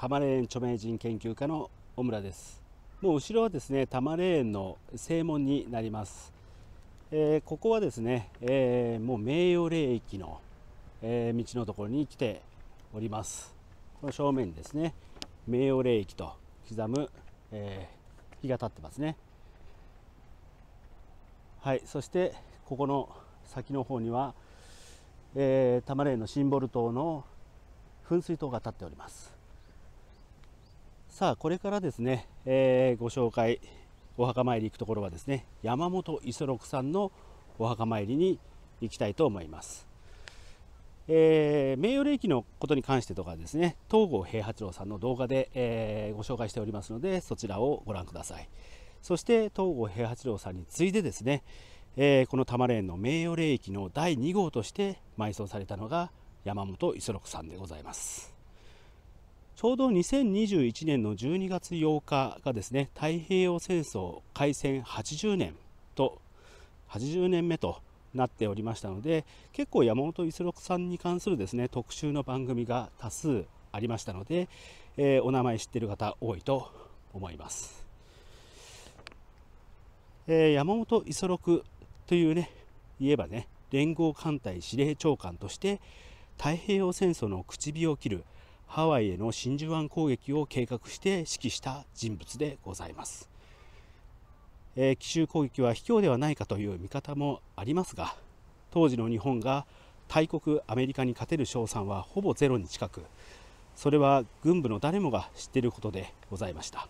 玉霊園著名人研究家の小村ですもう後ろはですね玉霊園の正門になります、えー、ここはですね、えー、もう名誉霊域の、えー、道のところに来ておりますこの正面にですね名誉霊域と刻む、え日が立ってますねはいそしてここの先の方には、えー、玉霊のシンボル塔の噴水塔が立っておりますさあこれからですね、えー、ご紹介お墓参り行くところはですね山本五十六さんのお墓参りに行きたいと思います、えー、名誉霊記のことに関してとかですね東郷平八郎さんの動画で、えー、ご紹介しておりますのでそちらをご覧くださいそして東郷平八郎さんに次いでですね、えー、この多摩霊の名誉霊記の第2号として埋葬されたのが山本五十六さんでございますちょうど2021年の12月8日がですね、太平洋戦争開戦80年と、80年目となっておりましたので、結構山本五十六さんに関するですね、特集の番組が多数ありましたので、えー、お名前知ってる方多いと思います。えー、山本五十六というね、言えばね、連合艦隊司令長官として、太平洋戦争の口火を切るハワイへの真珠湾攻撃を計画して指揮した人物でございます、えー、奇襲攻撃は卑怯ではないかという見方もありますが当時の日本が大国アメリカに勝てる勝算はほぼゼロに近くそれは軍部の誰もが知っていることでございました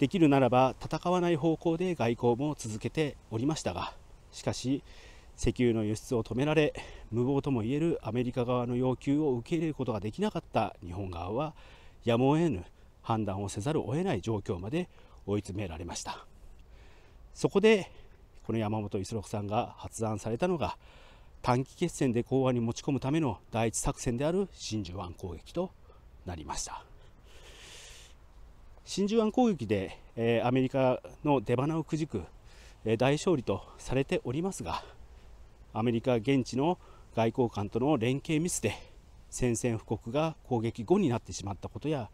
できるならば戦わない方向で外交も続けておりましたがしかし石油の輸出を止められ無謀ともいえるアメリカ側の要求を受け入れることができなかった日本側はやむを得ぬ判断をせざるを得ない状況まで追い詰められましたそこでこの山本五十六さんが発案されたのが短期決戦で講和に持ち込むための第一作戦である真珠湾攻撃となりました真珠湾攻撃で、えー、アメリカの出花をくじく、えー、大勝利とされておりますがアメリカ現地の外交官との連携ミスで宣戦布告が攻撃後になってしまったことや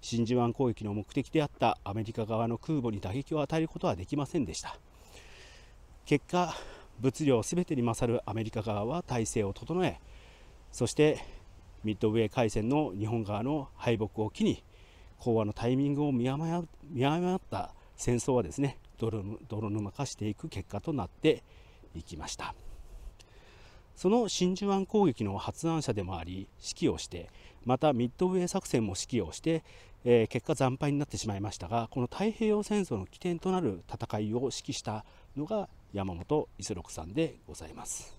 真珠湾攻撃の目的であったアメリカ側の空母に打撃を与えることはできませんでした結果物量すべてに勝るアメリカ側は体制を整えそしてミッドウェー海戦の日本側の敗北を機に講和のタイミングを見誤った戦争はですね泥沼化していく結果となっていきました。その真珠湾攻撃の発案者でもあり指揮をしてまたミッドウェー作戦も指揮をして、えー、結果惨敗になってしまいましたがこの太平洋戦争の起点となる戦いを指揮したのが山本五六さんでございます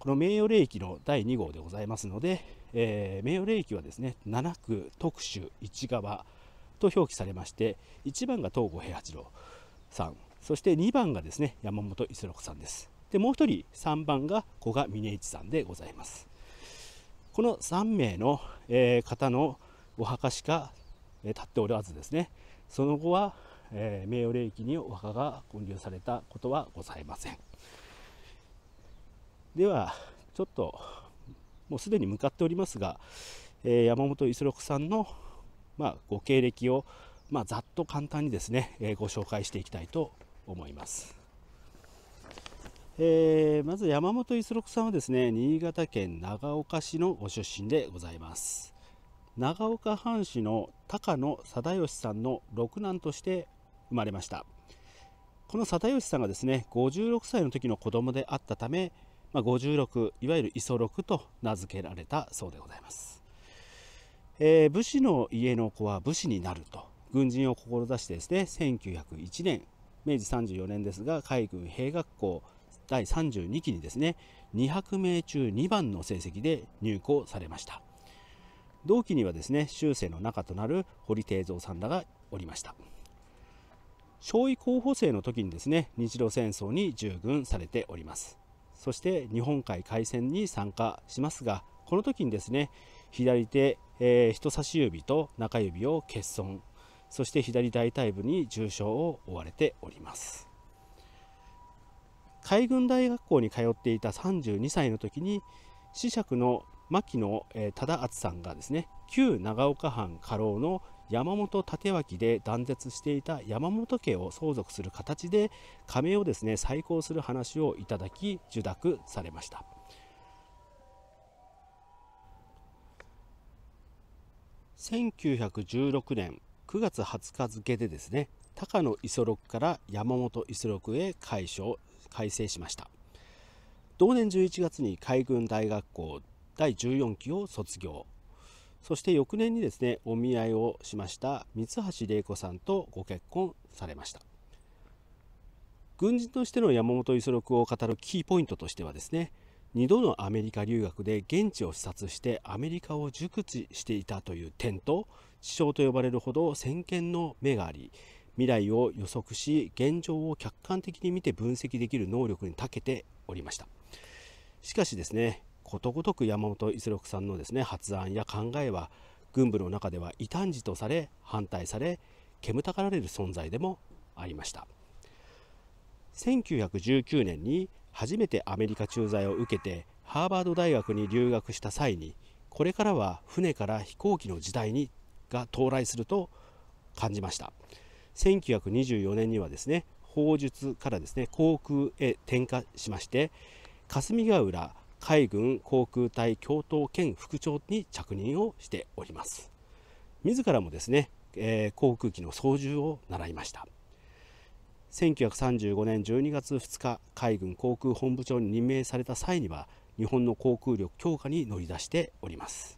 この名誉霊記の第2号でございますので、えー、名誉霊記はですね7区特殊市側と表記されまして1番が東郷平八郎さんそして2番がですね山本五六さんですでもう1人3番が古賀峰一さんでございますこの3名の、えー、方のお墓しか、えー、立っておらずですねその後は、えー、名誉霊儀にお墓が建立されたことはございませんではちょっともうすでに向かっておりますが、え山本五十六さんの、まあ、ご経歴を、まあ、ざっと簡単にですね、えご紹介していきたいと思います。えー、まず山本五十六さんはですね新潟県長岡市のご出身でございます長岡藩士の高野貞義さんの六男として生まれましたこの貞義さんがですね56歳の時の子供であったため、まあ、56いわゆる磯六と名付けられたそうでございます、えー、武士の家の子は武士になると軍人を志してですね1901年明治34年ですが海軍兵学校第32期にですね200名中2番の成績で入校されました同期にはですね終生の中となる堀定蔵さんらがおりました少尉候補生の時にですね日露戦争に従軍されておりますそして日本海海戦に参加しますがこの時にですね左手、えー、人差し指と中指を欠損そして左大腿部に重傷を負われております海軍大学校に通っていた32歳の時に子爵の牧野、忠厚さんがですね旧長岡藩家老の山本立脇で断絶していた山本家を相続する形で亀をですね再興する話をいただき受諾されました。1916年9月20日付でですね高野五十六から山本五十六へ改称改正しました同年11月に海軍大学校第14期を卒業そして翌年にですねお見合いをしました三橋玲子さんとご結婚されました軍人としての山本五十六を語るキーポイントとしてはですね2度のアメリカ留学で現地を視察してアメリカを熟知していたという点と師匠と呼ばれるほど先見の目があり未来を予測し現状を客観的に見て分析できる能力に長けておりましたしかしですねことごとく山本五六さんのですね発案や考えは軍部の中では異端児とされ反対され煙たがられる存在でもありました1919年に初めてアメリカ駐在を受けてハーバード大学に留学した際にこれからは船から飛行機の時代にが到来すると感じました。1924年にはですね砲術からですね航空へ転化しまして霞ヶ浦海軍航空隊教頭兼副長に着任をしております自らもですね、えー、航空機の操縦を習いました1935年12月2日海軍航空本部長に任命された際には日本の航空力強化に乗り出しております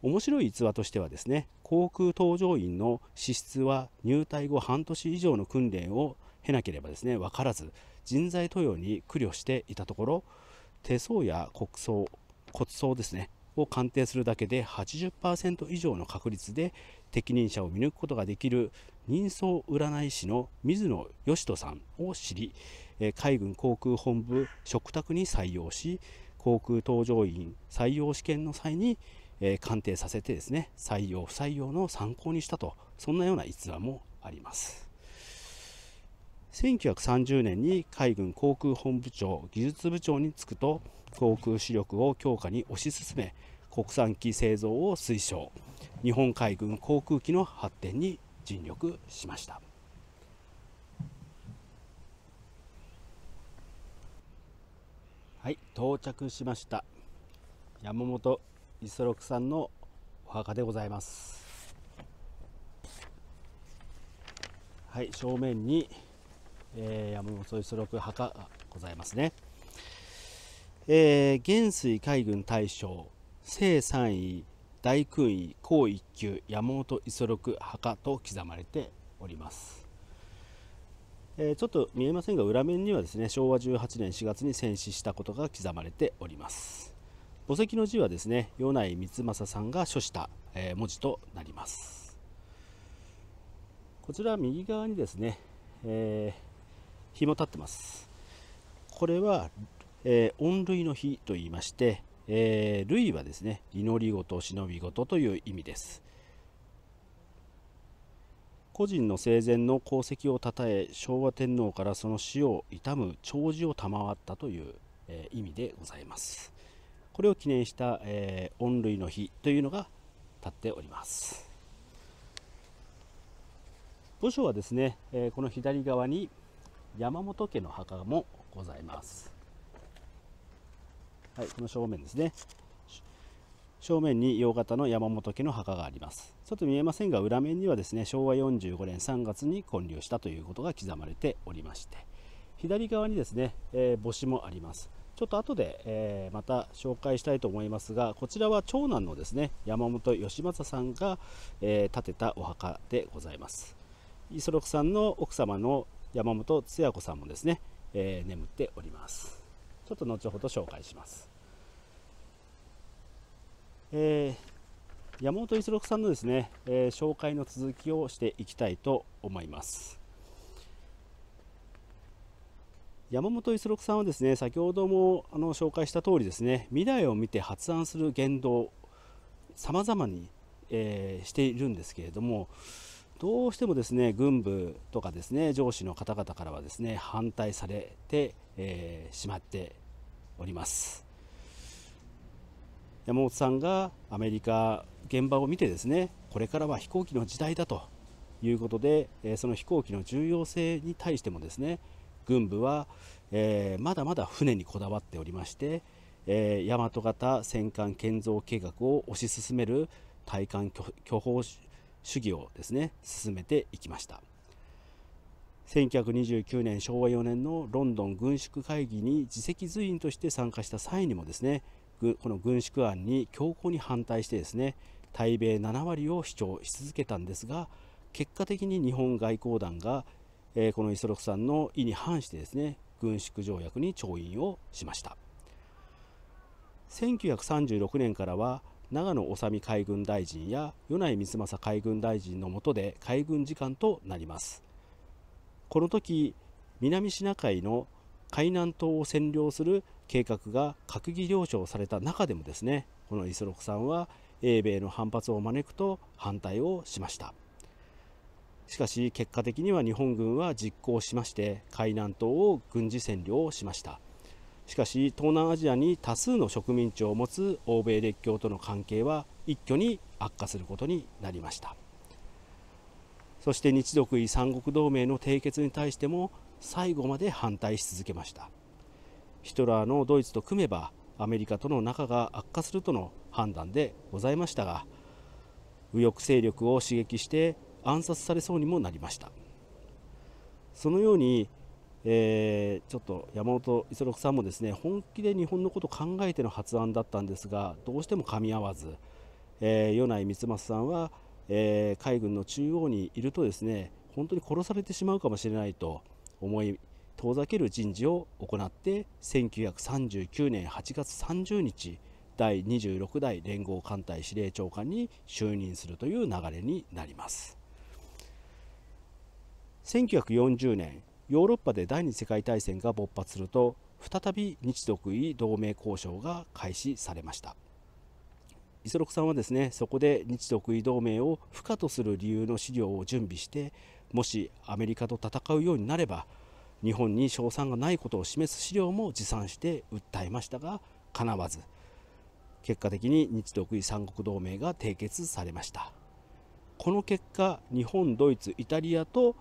面白い逸話としてはですね航空搭乗員の資質は入隊後半年以上の訓練を経なければですね分からず人材登用に苦慮していたところ手相や国葬骨葬ですねを鑑定するだけで80%以上の確率で適任者を見抜くことができる人相占い師の水野義人さんを知り海軍航空本部嘱託に採用し航空搭乗員採用試験の際にえー、鑑定させてですね、採用、不採用の参考にしたと、そんなような逸話もあります。1930年に海軍航空本部長、技術部長に就くと、航空視力を強化に推し進め、国産機製造を推奨、日本海軍航空機の発展に尽力しました。はい、到着しました。山本磯六さんのお墓でございますはい正面に、えー、山本磯六墓がございますねえー、元帥海軍大将正三位大勲位高一級山本五十六墓と刻まれております、えー、ちょっと見えませんが裏面にはですね昭和18年4月に戦死したことが刻まれております墓石の字はですね米内光政さんが書した、え文字となりますこちら右側にですね、えー、紐立ってますこれは、えー、音の日と言いまして、えー、類はですね祈りごと忍び事という意味です個人の生前の功績をたたえ昭和天皇からその死を悼む弔辞を賜ったという、えー、意味でございますこれを記念した、えー、御類の日というのが立っております墓所はですね、えー、この左側に山本家の墓もございますはいこの正面ですね正面に洋型の山本家の墓がありますちょっと見えませんが裏面にはですね昭和45年3月に建立したということが刻まれておりまして左側にですね、えー、墓誌もありますちょっと後で、えー、また紹介したいと思いますが、こちらは長男のですね、山本義政さんが、えー、建てたお墓でございます。磯六さんの奥様の山本つや子さんもですね、えー、眠っております。ちょっと後ほど紹介します。え山本一六さんのですね、え紹介の続きをしていきたいと思います。山本五十六さんはですね先ほどもあの紹介した通りですね未来を見て発案する言動さまざまに、えー、しているんですけれどもどうしてもですね軍部とかですね上司の方々からはですね反対されて、えー、しまっております山本さんがアメリカ現場を見てですねこれからは飛行機の時代だということで、えー、その飛行機の重要性に対してもですね軍部は、えー、まだまだ船にこだわっておりまして、えー、大和型戦艦建造計画を推し進める対艦巨砲主義をですね進めていきました1929年昭和4年のロンドン軍縮会議に自責随員として参加した際にもですねこの軍縮案に強硬に反対してですね対米7割を主張し続けたんですが結果的に日本外交団がえー、この五十六さんの意に反してですね軍縮条約に調印をしました1936年からは長野修海軍大臣や米内光政海軍大臣の下で海軍次官となりますこの時南シナ海の海南島を占領する計画が閣議了承された中でもですねこの五十六さんは英米の反発を招くと反対をしました。しかし結果的には日本軍は実行しまして海南島を軍事占領しましたしかし東南アジアに多数の植民地を持つ欧米列強との関係は一挙に悪化することになりましたそして日独伊三国同盟の締結に対しても最後まで反対し続けましたヒトラーのドイツと組めばアメリカとの仲が悪化するとの判断でございましたが右翼勢力を刺激して暗殺されそうにもなりましたそのように、えー、ちょっと山本五十六さんもですね本気で日本のことを考えての発案だったんですがどうしても噛み合わず、えー、米内光政さんは、えー、海軍の中央にいるとですね本当に殺されてしまうかもしれないと思い遠ざける人事を行って1939年8月30日第26代連合艦隊司令長官に就任するという流れになります。1940年ヨーロッパで第二次世界大戦が勃発すると再び日独伊同盟交渉が開始されました磯六さんはですねそこで日独伊同盟を不可とする理由の資料を準備してもしアメリカと戦うようになれば日本に賞賛がないことを示す資料も持参して訴えましたがかなわず結果的に日独伊三国同盟が締結されましたこの結果日本ドイツイタリアと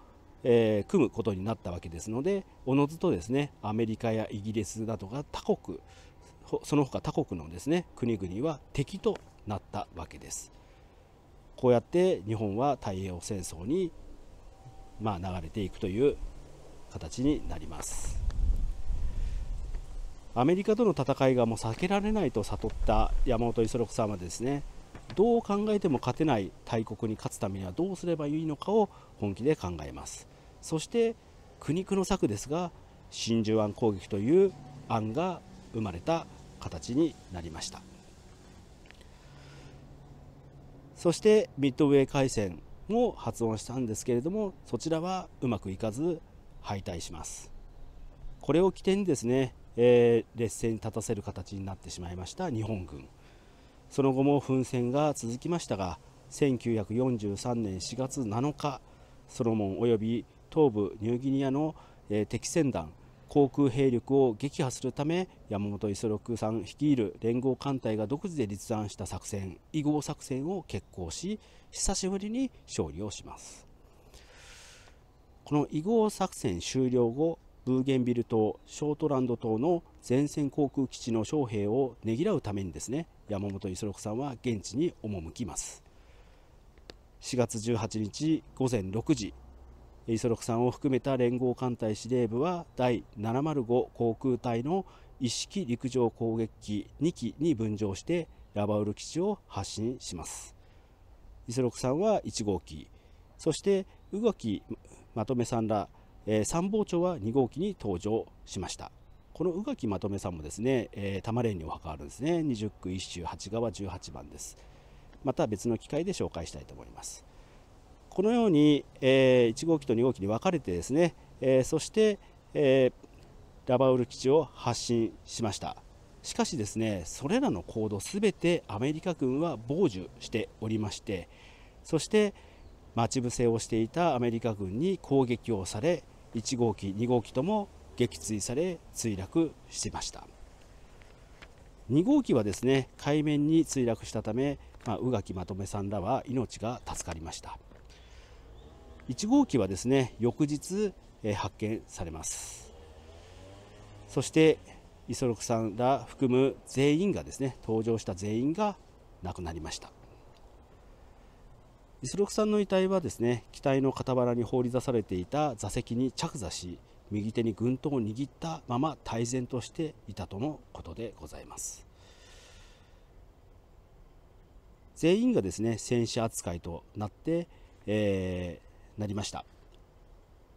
えー、組むことになったわけですのでおのずとですねアメリカやイギリスだとか他国その他他国のですね国々は敵となったわけですこうやって日本は太平洋戦争にまあ流れていくという形になりますアメリカとの戦いがもう避けられないと悟った山本五十六さんはですねどう考えても勝てない大国に勝つためにはどうすればいいのかを本気で考えますそして苦肉の策ですが真珠湾攻撃という案が生まれた形になりましたそしてミッドウェー海戦も発音したんですけれどもそちらはうまくいかず敗退しますこれを起点にですね、えー、劣勢に立たせる形になってしまいました日本軍その後も奮戦が続きましたが1943年4月7日ソロモン及び東部ニューギニアの、え敵船団航空兵力を撃破するため山本五十六さん率いる連合艦隊が独自で立案した作戦「伊号作戦」を決行し久しぶりに勝利をしますこの伊号作戦終了後ブーゲンビル島、ショートランド島の前線航空基地の将兵をねぎらうためにですね、山本五十六さんは現地に赴きます。4月18日午前6時、五十六さんを含めた連合艦隊司令部は第705航空隊の一式陸上攻撃機2機に分乗してラバウル基地を発進します。五十六さんは1号機、そして宇垣まとめさんらえー、参謀長は2号機に登場しましたこの宇垣まとめさんもですね、えー、玉蓮にお墓あるんですね20区1周8川18番ですまた別の機会で紹介したいと思いますこのように、えー、1号機と2号機に分かれてですね、えー、そして、えー、ラバウル基地を発進しましたしかしですねそれらの行動すべてアメリカ軍は傍受しておりましてそして待ち伏せをしていたアメリカ軍に攻撃をされ1号機2号機とも撃墜され墜落してました2号機はですね海面に墜落したため、まあ、宇垣まとめさんらは命が助かりました1号機はですね翌日、えー、発見されますそして磯六さんら含む全員がですね搭乗した全員が亡くなりました石六さんの遺体はですね機体の傍らに放り出されていた座席に着座し右手に軍刀を握ったまま泰然としていたとのことでございます全員がですね戦死扱いとなって、えー、なりました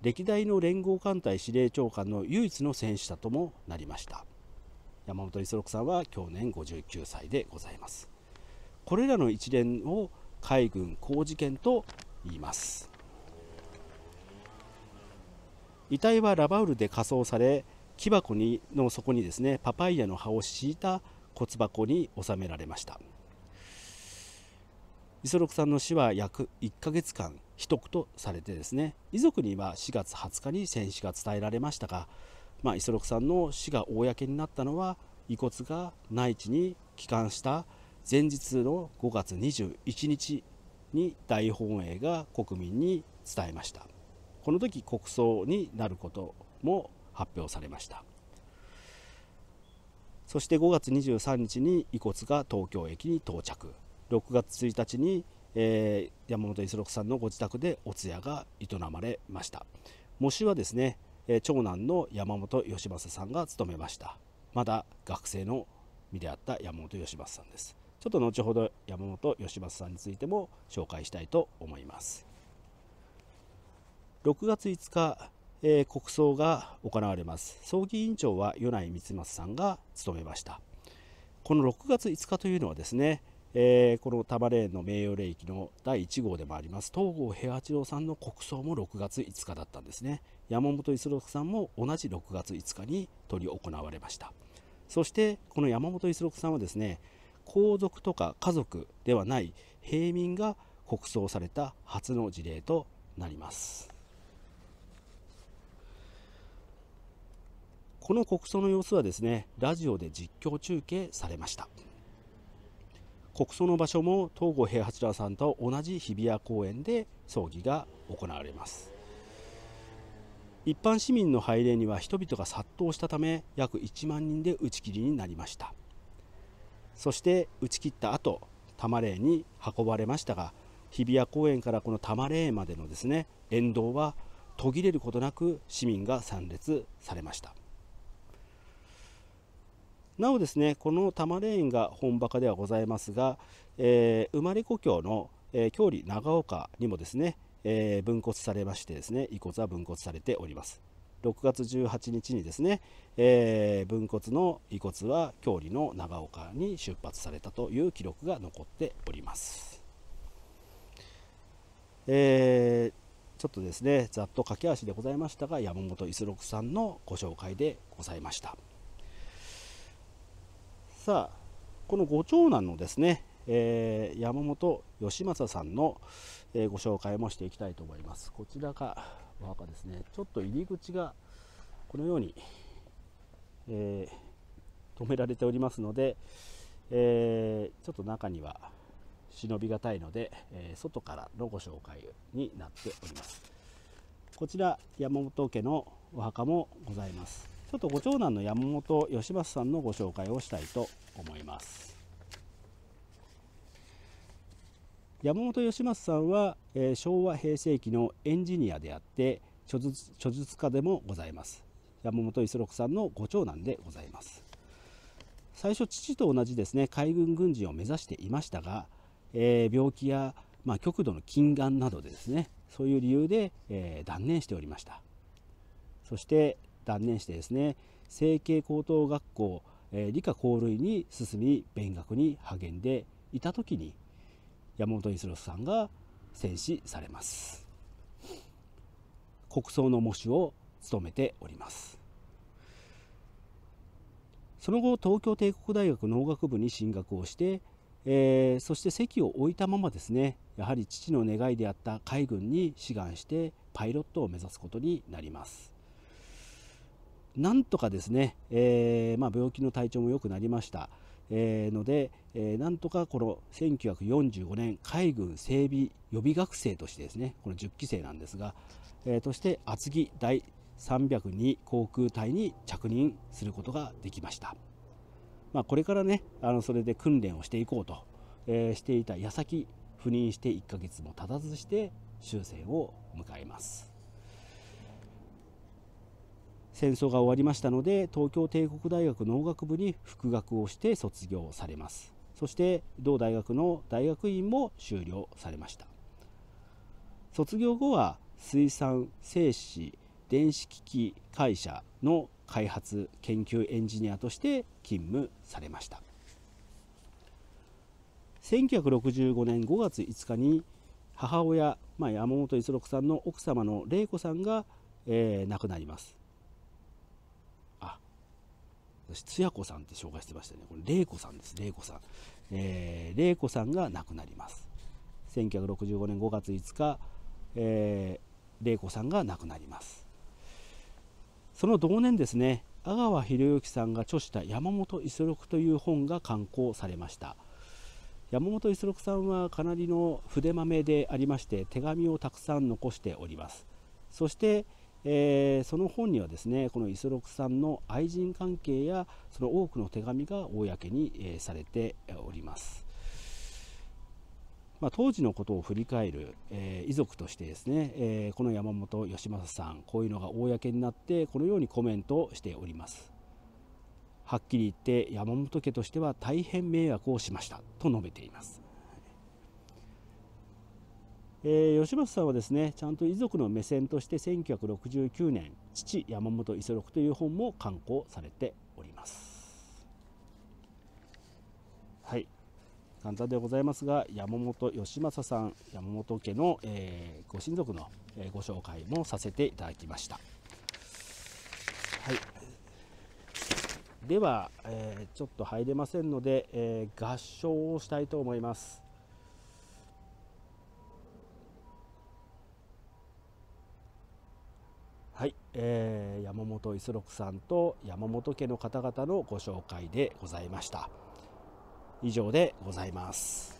歴代の連合艦隊司令長官の唯一の戦死者ともなりました山本五十六さんは去年59歳でございますこれらの一連を海軍工事権と言います遺体はラバウルで火葬され木箱にの底にですねパパイヤの葉を敷いた骨箱に収められました磯六さんの死は約1ヶ月間秘匿とされてですね遺族には4月20日に戦死が伝えられましたが、まあ、磯六さんの死が公になったのは遺骨が内地に帰還した前日の5月21日に大本営が国民に伝えましたこの時国葬になることも発表されましたそして5月23日に遺骨が東京駅に到着6月1日に、えー、山本五十六さんのご自宅でお通夜が営まれました喪主はですね、え長男の山本義正さんが務めましたまだ学生の身であった山本義正さんですちょっと後ほど山本義正さんについても紹介したいと思います6月5日、えー、国葬が行われます葬儀委員長は与内光正さんが務めましたこの6月5日というのはですね、えー、この多玉霊園の名誉霊域の第1号でもあります東郷平八郎さんの国葬も6月5日だったんですね山本五十六さんも同じ6月5日に執り行われましたそしてこの山本五十六さんはですね皇族とか家族ではない平民が国葬された初の事例となりますこの国葬の様子はですねラジオで実況中継されました国葬の場所も東郷平八郎さんと同じ日比谷公園で葬儀が行われます一般市民の拝礼には人々が殺到したため約1万人で打ち切りになりましたそして打ち切った後多摩霊に運ばれましたが日比谷公園からこの多摩霊までのですね沿道は途切れることなく市民が参列されましたなおですねこの多摩霊園が本場ではございますが、えー、生まれ故郷の、えー、郷里長岡にもですね、えー、分骨されましてですね遺骨は分骨されております6月18日にですね、えー、分骨の遺骨は郷里の長岡に出発されたという記録が残っております。えー、ちょっとですね、ざっと駆け足でございましたが、山本五十六さんのご紹介でございました。さあ、このご長男のですね、えー、山本義政さんの、えご紹介もしていきたいと思います。こちらがお墓ですねちょっと入り口がこのように、えー、止められておりますので、えー、ちょっと中には忍びがたいので、えー、外からのご紹介になっておりますこちら山本家のお墓もございますちょっとご長男の山本義正さんのご紹介をしたいと思います山本義政さんは、えー、昭和平成期のエンジニアであって著述著述家でもございます山本五十六さんのご長男でございます最初父と同じですね海軍軍人を目指していましたが、えー、病気や、まあ、極度の近眼などでですねそういう理由で、えー、断念しておりましたそして断念してですね成蹊高等学校、えー、理科工類に進み勉学に励んでいた時に山本一郎さんが戦死されます国葬の喪主を務めておりますその後東京帝国大学農学部に進学をして、えー、そして席を置いたままですねやはり父の願いであった海軍に志願してパイロットを目指すことになりますなんとかですね、えー、まあ、病気の体調も良くなりました、えー、ので、えー、なんとかこの1945年海軍整備予備学生としてですねこの10期生なんですが、えー、として厚木第302航空隊に着任することができました、まあ、これからねあのそれで訓練をしていこうと、えー、していた矢先赴任して1ヶ月も経たずして終戦を迎えます戦争が終わりましたので東京帝国大学農学部に復学をして卒業されますそして同大学の大学院も修了されました卒業後は水産製紙電子機器会社の開発研究エンジニアとして勤務されました1965年5月5日に母親、まあ、山本五十六さんの奥様の玲子さんが、えー、亡くなります私、つや子さんって紹介してましたね。これ、玲子さんです、玲子さん。えー、玲子さんが亡くなります。1965年5月5日、えー、玲子さんが亡くなります。その同年ですね、阿川博之さんが著した山本五十六という本が刊行されました。山本五十六さんはかなりの筆まめでありまして手紙をたくさん残しておりますそして、えー、その本にはですねこの五十六さんの愛人関係やその多くの手紙が公に、えー、されております、まあ、当時のことを振り返る、えー、遺族としてですね、えこの山本義政さんこういうのが公になってこのようにコメントをしておりますはっきり言って山本家としては大変迷惑をしましたと述べていますえー、吉松さんはですねちゃんと遺族の目線として1969年「父山本五十六」という本も刊行されております。はい簡単でございますが山本義政さん山本家の、えー、ご親族の、えー、ご紹介もさせていただきました。はい、では、えー、ちょっと入れませんので、え合唱をしたいと思います。えー、山本五十六さんと山本家の方々のご紹介でございました。以上でございます。